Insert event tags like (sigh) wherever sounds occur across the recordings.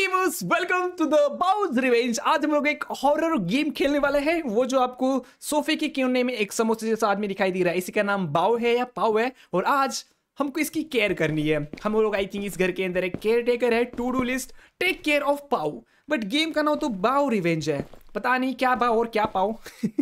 Gamers welcome to the Bou's Revenge आज हम लोग एक हॉरर गेम खेलने वाले हैं वो जो आपको सोफे के कोने में एक समोसे जैसा आदमी दिखाई दे रहा है इसी का नाम बाव है या पाव है और आज हमको इसकी केयर करनी है हम लोग आई थिंक इस घर के अंदर एक केयर टेकर है to do list take care of Pou but game का नाम तो बाव रिवेंज है पता नहीं क्या बाव और क्या पाओ (laughs)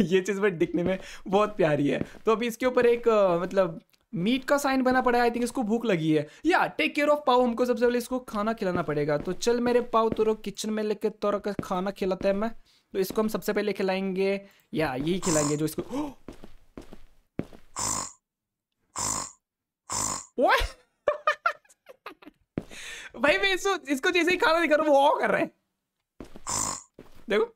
ये चीज़ बट दिखने में बहुत प्यारी है तो अभी इसके ऊपर एक मतलब मीट का साइन बना पड़ा है आई थिंक इसको भूख लगी है या टेक केयर ऑफ पाओ हमको सबसे पहले इसको खाना खिलाना पड़ेगा तो चल मेरे पाओ तुरो किचन में लेके तोरा का खाना खिलाते हैं मैं तो इसको हम सबसे पहले खिलाएंगे या यही खिलाएंगे जो इसको (laughs) भाई मैं इसको इसको जैसे ही खाना नहीं कर रहा हूँ वो कर रहे हैं देखो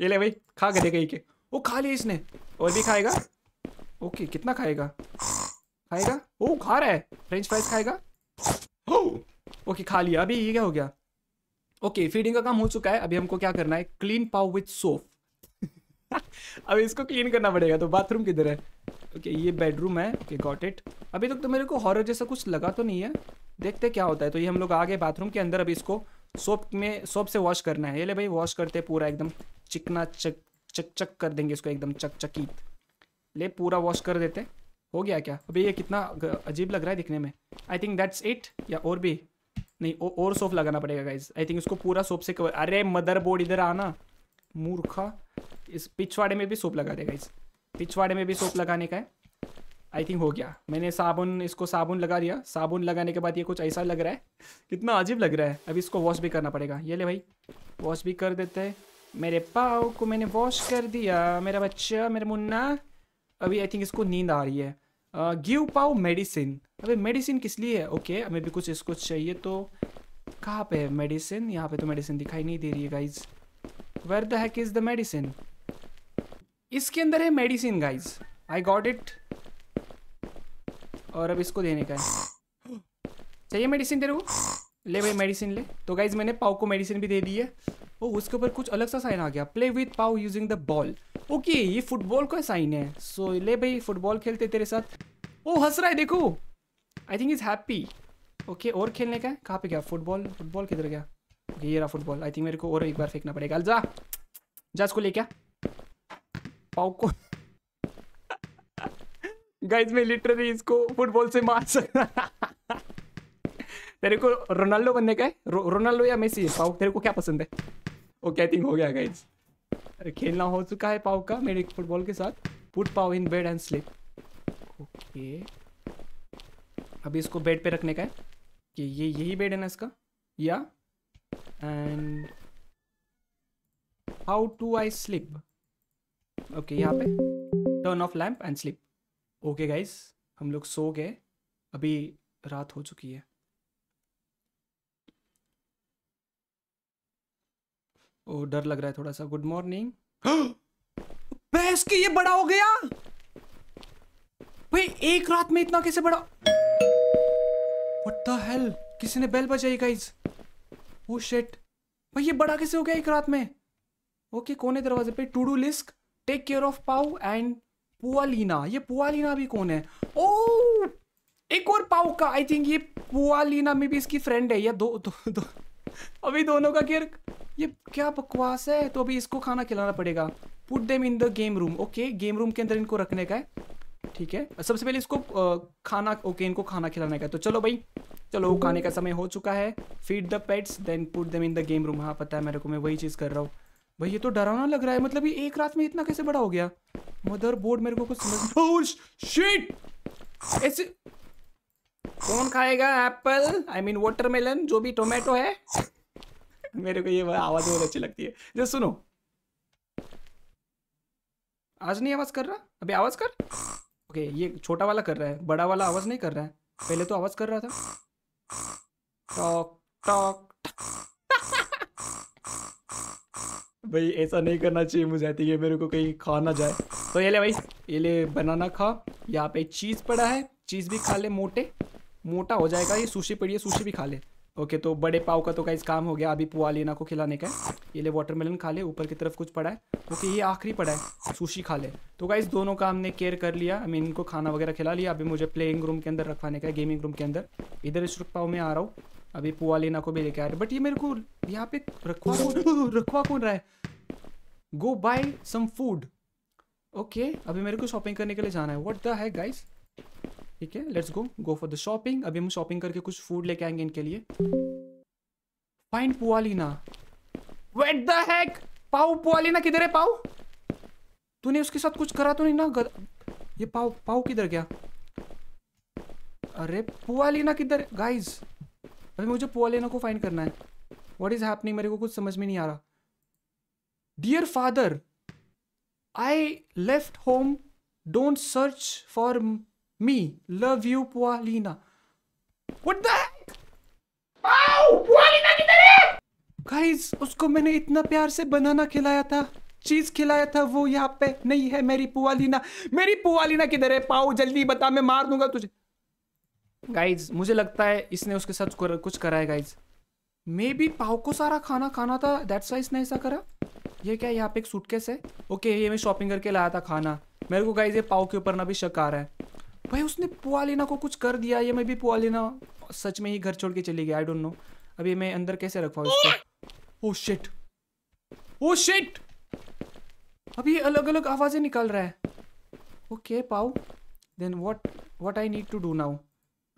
ये ले भाई खा के देखे के वो खा लिया इसने और भी खाएगा ओके कितना खाएगा खाएगा ओ खा रहा है फ्रेंच फ्राइज खाएगा ओके खा लिया अभी ये क्या हो गया ओके फीडिंग का काम हो चुका है अभी हमको क्या करना है क्लीन पाव विथ सोप अब इसको क्लीन करना पड़ेगा तो बाथरूम किधर है ओके ये बेडरूम है ओके गॉट इट अभी तक तो, मेरे को हॉरर जैसा कुछ लगा तो नहीं है देखते क्या होता है तो ये हम लोग आगे बाथरूम के अंदर अभी इसको सोप में सोप से वॉश करना है ये ले भाई वॉश करते पूरा एकदम चिकना चक चक चक कर देंगे इसको एकदम चकचकीत ले पूरा वॉश कर देते हो गया क्या अभी ये कितना अजीब लग रहा है दिखने में आई थिंक दैट्स इट या और भी नहीं ओ, और सोप लगाना पड़ेगा गाइज आई थिंक उसको पूरा सोप से कवर अरे मदर बोर्ड इधर आना मूर्खा इस पिछवाड़े में भी सोप लगा दे गाइज पिछवाड़े में भी सोप लगाने का है आई थिंक हो गया मैंने साबुन इसको साबुन लगा दिया साबुन लगाने के बाद ये कुछ ऐसा लग रहा है कितना अजीब लग रहा है अभी इसको वॉश भी करना पड़ेगा ये ले भाई वॉश भी कर देते हैं मेरे पाओ को मैंने वॉश कर दिया मेरा बच्चा मेरा मुन्ना अभी आई थिंक इसको नींद आ रही है गिव पाओ मेडिसिन अबे मेडिसिन किस लिए है ओके okay, हमें भी कुछ इसको चाहिए तो कहाँ पे है मेडिसिन यहाँ पे तो मेडिसिन दिखाई नहीं दे रही है guys where the heck is the medicine इसके अंदर है medicine guys I got it और अब इसको देने का है चाहिए मेडिसिन तेरे को ले भाई मेडिसिन ले तो गाइज मैंने पाओ को मेडिसिन भी दे दी है ओ उसके ऊपर कुछ अलग सा साइन आ गया play with Pou using the ball okay ये फुटबॉल का साइन है सो so, ले भाई फुटबॉल खेलते तेरे साथ ओ हंस रहा है देखो I think is happy okay और खेलने का कहाँ पे गया फुटबॉल फुटबॉल किधर गया ओके ये रहा फुटबॉल आई थिंक मेरे को और एक बार फेंकना पड़ेगा जा जा इसको ले क्या पाओ को गाइज में लिटरली इसको फुटबॉल से मार सकता (laughs) तेरे को रोनाल्डो बनने का है रो, रोनाल्डो या मेसी पाओ तेरे को क्या पसंद है वो कैथिंग हो गया गाइज अरे खेलना हो चुका है पाव का मेरे फुटबॉल के साथ put Pou in bed and sleep okay अभी इसको बेड पे रखने का है कि ये यही बेड है ना इसका या and how to I sleep okay यहाँ पे turn off lamp and sleep okay guys हम लोग सो गए अभी रात हो चुकी है ओ डर लग रहा है थोड़ा सा गुड मॉर्निंग भैंस की ये बड़ा हो गया भाई एक रात में इतना कैसे बड़ा व्हाट द हेल किसी ने बेल बजाई गाइस ओ शिट भाई ये बड़ा कैसे हो गया एक रात में ओके okay, कौन है दरवाजे पे to do list take care of Pou and Pualina ये पुआलीना भी कौन है ओ oh, एक और पाउ का आई थिंक ये पुआलीना में भी इसकी फ्रेंड है या दो दो, दो (laughs) अभी दोनों का केयर ये क्या बकवास है तो अभी इसको खाना खिलाना पड़ेगा put them in the game room okay game room के अंदर इनको रखने का है ठीक है सबसे पहले इसको खाना ओके okay, इनको खाना खिलाने का तो चलो भाई चलो खाने का समय हो चुका है feed the pets then put them in the game room हाँ पता है मेरे को मैं वही चीज़ कर रहा हूँ भाई ये तो डरावना लग रहा है मतलब ये एक रात में इतना कैसे बड़ा हो गया मदर बोर्ड मेरे को कुछ समझ oh, shit! ऐसे कौन खाएगा एप्पल आई मीन वाटरमेलन जो भी टोमेटो है मेरे को ये आवाज़ बहुत अच्छी लगती है जो सुनो आज नहीं आवाज़ कर रहा अभी आवाज़ कर ओके ये छोटा वाला कर रहा है बड़ा वाला आवाज़ नहीं कर रहा है पहले तो आवाज़ कर रहा था टॉक टॉक भाई ऐसा नहीं करना चाहिए मुझे आती है मेरे को कहीं खा ना जाए तो ये ले भाई ये ले बनाना खा यहाँ पे चीज़ पड़ा है चीज़ भी खा ले मोटे मोटा हो जाएगा ये सुशी पड़ी है सुशी भी खा ले ओके तो बड़े पाव का तो गाइज काम हो गया अभी पुआ लेना को खिलाने का ये ले वाटरमेलन खा ले ऊपर की तरफ कुछ पड़ा है तो ये आखिरी पड़ा है सुशी खा ले तो गाइज दोनों का हमने केयर कर लिया आई मीन इनको खाना वगैरह खिला लिया अभी मुझे प्लेइंग रूम के अंदर रखवाने का गेमिंग रूम के अंदर इधर इस पाव में आ रहा हूँ अभी पुआ लेना को भी लेके आ रहे बट ये मेरे को यहाँ पे रखवा कौन (laughs) रखवा कौन रहा है go buy some food okay अभी मेरे को शॉपिंग करने के लिए जाना है वट द है गाइज़ ठीक है let's go go for the shopping अभी हम शॉपिंग करके कुछ फूड लेके आएंगे इनके लिए find Pualina wait the heck Pou Pualina किधर है पाओ तूने उसके साथ कुछ करा तो नहीं ना गद... ये पाओ पाओ किधर गया अरे पुआलिना किधर गाइज अभी मुझे पुआलिना को फाइंड करना है वॉट इज हैपनिंग मेरे को कुछ समझ में नहीं आ रहा dear father I left home don't search for Me, love you, Paulina. What the heck? Ow! Paulina की तरह! Guys, usko maine itna प्यार se banana khilaya tha. चीज खिलाया था वो यहाँ पे नहीं है मेरी पुआलीना मेरी पुआलीना किधर है पाओ जल्दी बता मैं मार दूंगा तुझे गाइज मुझे लगता है इसने उसके साथ कुछ करा है गाइज मे बी पाओ को सारा खाना खाना था दैट्स वाई इसने ऐसा करा ये क्या यहाँ पे एक सूटकेस है ओके ये मैं शॉपिंग करके लाया था खाना मेरे को गाइज ये पाओ के ऊपर ना भी शक आ रहा है भाई उसने पुआलिना को कुछ कर दिया ये मैं भी पुआलिना सच में ही घर छोड़ के चली गई आई डोंट नो अभी मैं अंदर कैसे रखवाऊँ इसको ओ शिट ओ शिट अब ये अलग अलग आवाज़ें निकाल रहा है okay Pou then what what I need to do now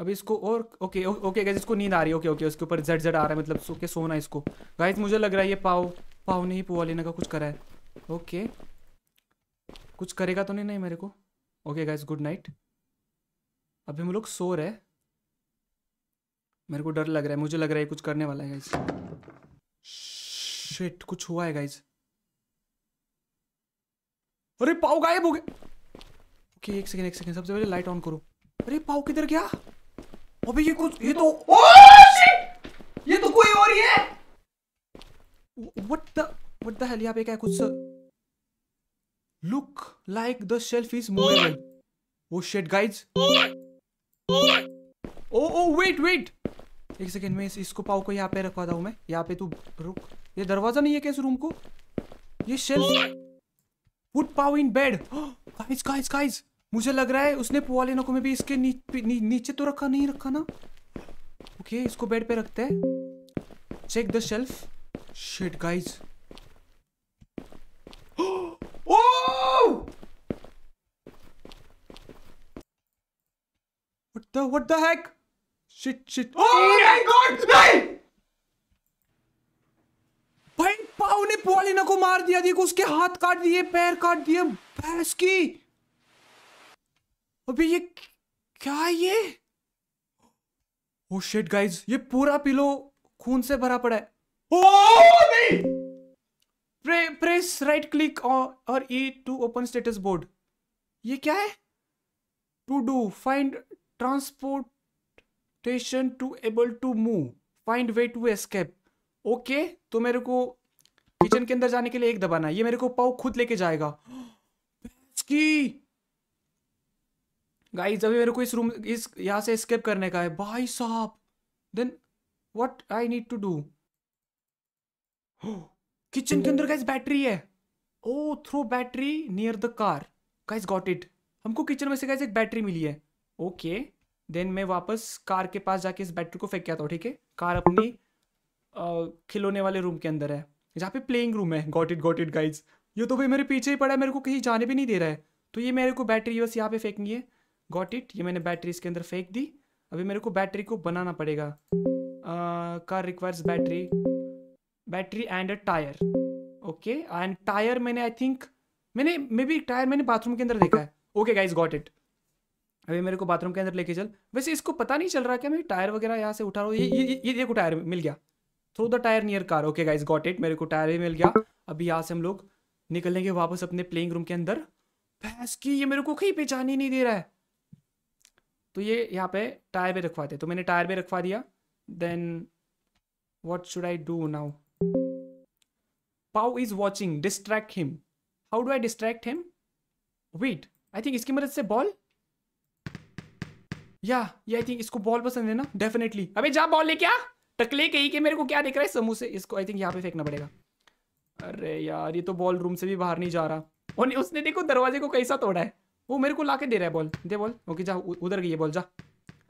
अब इसको और ओके ओके गाइस इसको नींद आ रही है ओके ओके उसके ऊपर झट झट आ रहा है मतलब ओके सोना इसको गाइस मुझे लग रहा है ये पाओ पाओ नहीं पुआ लेने का कुछ करा है ओके कुछ करेगा तो नहीं नहीं मेरे को ओके गाइस गुड नाइट अभी हम लोग सो रहे मेरे को डर लग रहा है मुझे लग रहा है कुछ करने वाला है गाइज शिट कुछ हुआ है गाइज अरे पाव गायब हो गए ओके एक सेकंड एक सेकंड सबसे पहले लाइट ऑन करो अरे पाव किधर गया अबे ये कुछ ये तो ओ ये तो कोई और ही है what the what the hell यहां पे क्या है कुछ look like the shelf is moving oh shit guys oh oh wait wait एक सेकेंड में इस, इसको पाओ को यहाँ पे रखवा दू मैं यहाँ पे तू रुक ये दरवाजा नहीं है क्या इस रूम को ये shelf wood Pou in bed guys guys guys मुझे लग रहा है उसने पुआले को में भी इसके नी, नी, नीचे तो रखा नहीं रखा ना ओके okay, इसको बेड पे रखते हैं check the shelf shit guys what the heck? Shit, shit. Oh my oh! god! नहीं! भाई पाव ने पुआलिना को मार दिया देखो उसके हाथ काट दिए पैर काट दिए भैंस की अभी ये क्या है ये ओ शिट गाइस ये पूरा पिलो खून से भरा पड़ा है ओ oh, नहीं प्रे, प्रेस राइट क्लिक और E to open status board ये क्या है to do find transportation to able to move find way to escape okay तो मेरे को किचन के अंदर जाने के लिए एक दबाना है ये मेरे को पाव खुद लेके जाएगा की गाइस अभी मेरे को इस रूम इस यहां से स्केप करने का है भाई साहब then what I need to do kitchen के अंदर गाइस बैटरी है oh throw battery near the car guys got it हमको किचन में से गाइस एक बैटरी मिली है ओके देन मैं वापस कार के पास जाके इस बैटरी को फेंक के आता हूँ ठीक है कार अपनी खिलौने वाले रूम के अंदर है जहाँ पे प्लेइंग रूम है got it got it guys ये तो भाई मेरे पीछे ही पड़ा है मेरे को कहीं जाने भी नहीं दे रहा है तो ये मेरे को बैटरी बस यहाँ पे फेंकनी है गॉट इट ये मैंने बैटरी इसके अंदर फेंक दी अभी मेरे को बैटरी को बनाना पड़ेगा car requires battery battery and a tire okay and tire मैंने आई थिंक मैंने मे बी टायर मैंने बाथरूम के अंदर देखा है ओके गाइज गॉट इट अभी मेरे को बाथरूम के अंदर लेके चल वैसे इसको पता नहीं चल रहा क्या मैं टायर वगैरह यहाँ से उठा रहा हूँ ये ये देखो टायर मिल गया through the tire near car okay guys got it मेरे को टायर भी मिल गया अभी यहाँ से हम लोग निकलेंगे वापस अपने प्लेइंग रूम के अंदर भैंस की ये मेरे को कहीं पहचान ही नहीं दे रहा है तो ये यहाँ पे टायर पे रखवाते तो मैंने टायर पे रखवा दिया then what should I do now Pow is watching distract him how do I distract him wait I think इसकी मदद से बॉल या ये आई थिंक इसको बॉल पसंद है ना डेफिनेटली अभी जा बॉल लेके आ टकले कही कि मेरे को क्या दिख रहा है समूह से इसको आई थिंक यहाँ पे फेंकना पड़ेगा अरे यार ये तो बॉल रूम से भी बाहर नहीं जा रहा और उसने देखो दरवाजे को कैसा तोड़ा है वो मेरे को ला दे रहा है बॉल दे बॉल ओके जा उधर गई है बॉल जा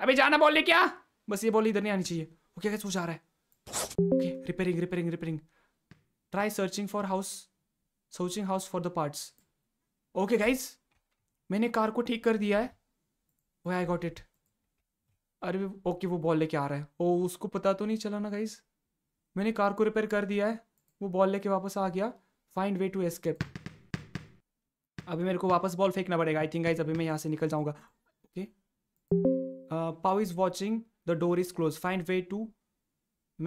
अभी जाना बॉल लेके आ बस ये बॉल इधर नहीं आनी चाहिए ओके कैसे वो जा रहा है okay repairing repairing repairing try searching for house searching house for the parts okay guys मैंने कार को ठीक कर दिया है वो आई गॉट इट अरे ओके वो बॉल लेके आ रहा है ओ उसको पता तो नहीं चला ना गाइज मैंने कार को रिपेयर कर दिया है वो बॉल लेके वापस आ गया फाइंड वे टू एस्केप अभी मेरे को वापस बॉल फेंकना पड़ेगा आई थिंक गाइज अभी मैं यहाँ से निकल जाऊँगा okay Pow is watching the door is close find way to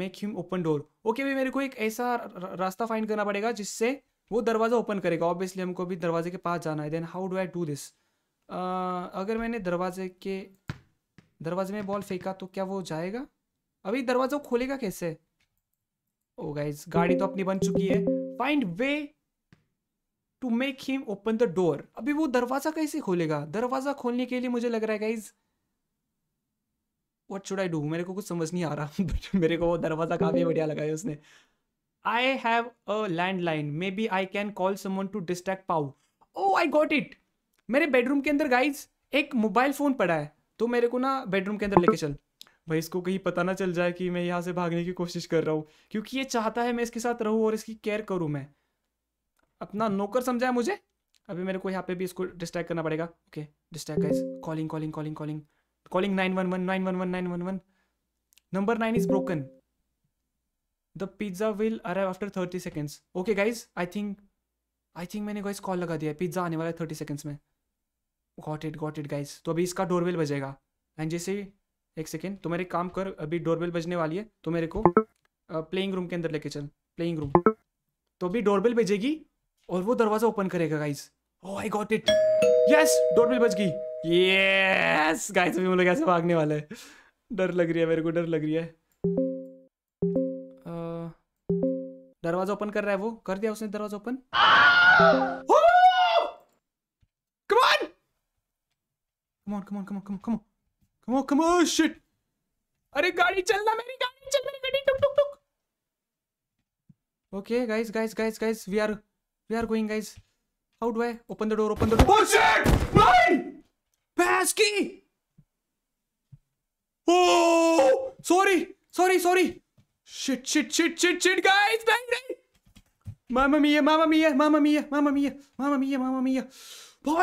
make him open door okay भाई मेरे को एक ऐसा रास्ता फाइंड करना पड़ेगा जिससे वो दरवाज़ा ओपन करेगा ऑब्वियसली हमको भी दरवाजे के पास जाना है then how do I do this अगर मैंने दरवाजे के दरवाजे में बॉल फेंका तो क्या वो जाएगा अभी दरवाजा खोलेगा कैसे ओ गाइज गाड़ी तो अपनी बन चुकी है find way to make him open the door अभी वो दरवाजा कैसे खोलेगा दरवाजा खोलने के लिए मुझे लग रहा है guys what should I do मेरे को कुछ समझ नहीं आ रहा बट (laughs) मेरे को वो दरवाजा काफी बढ़िया लगा है उसने I have a land line maybe I can call someone to distract Pow oh I got it मेरे बेडरूम के अंदर गाइज एक मोबाइल फोन पड़ा है तो मेरे को ना बेडरूम के अंदर लेके चल भाई इसको कहीं पता ना चल जाए कि मैं यहाँ से भागने की कोशिश कर रहा हूँ क्योंकि ये चाहता है मैं इसके साथ रहूँ और इसकी केयर करूँ मैं अपना नौकर समझाए मुझे अभी मेरे को यहाँ पे भी इसको डिस्ट्रैक्ट करना पड़ेगा okay distract guys calling calling calling calling calling nine one one nine one one nine one one number nine is broken the pizza will arrive after thirty seconds okay guys I think I think मैंने guys call लगा दिया pizza आने वाला है thirty seconds में got it got it guys तो अभी इसका डोरबेल बजेगा एंड जैसे एक सेकेंड तो मेरे काम कर अभी डोरबेल बजने वाली है तो मेरे को प्लेइंग रूम के अंदर लेके चल प्लेइंग रूम तो अभी डोरबेल बजेगी और वो दरवाजा ओपन करेगा guys oh I got it yes doorbell बज गई यस गाइस अभी हम लोग ऐसे भागने वाले हैं डर लग रही है मेरे को डर लग रही है दरवाजा ओपन कर रहा है वो कर दिया उसने दरवाजा open come on, come on, come on, come on, come on, come on, come on, oh, shit. अरे गाड़ी चलना मेरी गाड़ी चल मेरी गाड़ी टुक टुक टुक okay guys guys guys guys we are we are going guys how do I open the door open the door oh shit नहीं पास की oh sorry sorry sorry shit shit shit shit shit guys नहीं नहीं mamma mia mamma mia mamma mia mamma mia mamma mia mamma mia okay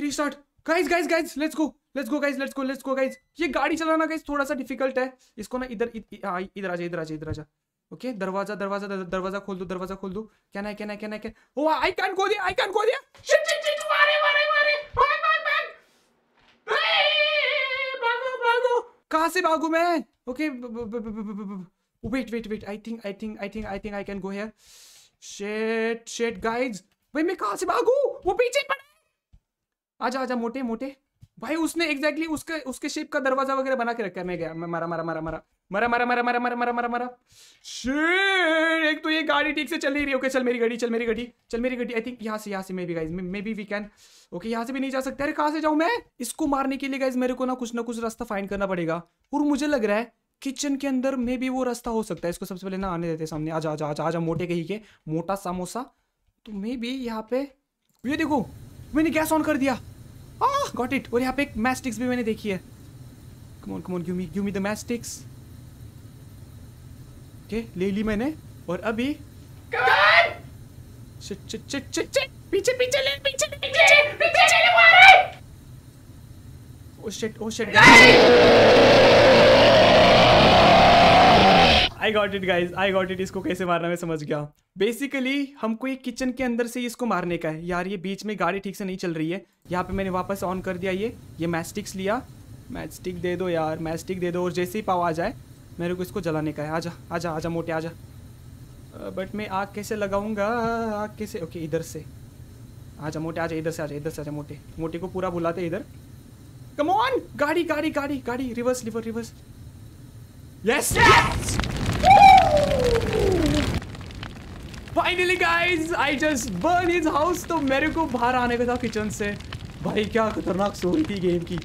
restart guys guys guys let's go let's go guys let's go let's go guys ये गाड़ी चलाना guys थोड़ा सा difficult है इसको ना इधर इधर आ जा इधर आ जा इधर आ जा ओके दरवाजा दरवाजा दरवाजा खोल दो दरवाजा खोल दो क्या ना क्या ना क्या ना क्या oh I can go there I can go there shit कहा से भागू मैं okay wait wait wait I think I think I think I think I can go here shit shit guys भाई मैं कहा से भागू वो पीछे आजा आजा मोटे मोटे भाई उसने एग्जैक्टली exactly उसके उसके शेप का दरवाजा वगैरह बना के रखा है मैं गया मैं मारा मारा मारा मारा मरा मरा मरा मरा मरा मरा मरा मरा एक तो ये गाड़ी ठीक से चल नहीं रही ओके चल मेरी गाड़ी चल मेरी गाड़ी चल मेरी गाड़ी आई थिंक यहाँ से यहाँ से maybe guys maybe we can okay यहाँ से भी नहीं जा सकते अरे कहाँ से जाऊँ मैं इसको मारने के लिए गाइज मेरे को ना कुछ ना कुछ रास्ता फाइंड करना पड़ेगा और मुझे लग रहा है किचन के अंदर मे बी वो रास्ता हो सकता है इसको सबसे पहले ना आने देते सामने आ जा आ जा मोटे कहीं के मोटा समोसा तो मे बी यहाँ पे ये देखो मैंने गैस ऑन कर दिया गॉट ah, इट और यहाँ पे एक मैस्टिक्स भी मैंने देखी है come on come on gummy gummy the mastics okay ले ली मैंने और अभी पीछे पीछे ले पीछे पीछे पीछे ले मारे oh shit oh shit I got it guys I got it इसको कैसे मारना मैं समझ गया बेसिकली हमको ये किचन के अंदर से इसको मारने का है यार ये बीच में गाड़ी ठीक से नहीं चल रही है यहाँ पे मैंने वापस ऑन कर दिया ये ये मैस्टिक्स लिया मैस्टिक दे दो यार मैस्टिक दे दो और जैसे ही पाव आ जाए मेरे को इसको जलाने का है आजा आजा आजा मोटे आजा बट मैं आग कैसे लगाऊंगा आग कैसे ओके इधर से आजा मोटे आजा इधर से आजा इधर से आजा मोटे मोटे को पूरा बुलाते इधर कम ऑन गाड़ी गाड़ी गाड़ी गाड़ी reverse river reverse yes finally guys I just burn his house तो मेरे को बाहर आने का था किचन से भाई क्या खतरनाक स्टोरी थी गेम की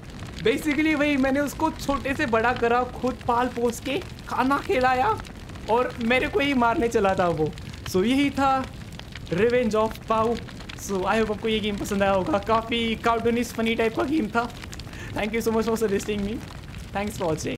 बेसिकली वही मैंने उसको छोटे से बड़ा करा खुद पाल पोस के खाना खिलाया और मेरे को ही मारने चला था वो सो so, यही था रिवेंज ऑफ पाउ सो आई होप आपको ये गेम पसंद आया होगा काफ़ी कार्टूनिस्ट फनी टाइप का गेम था thank you so much for suggesting me thanks for watching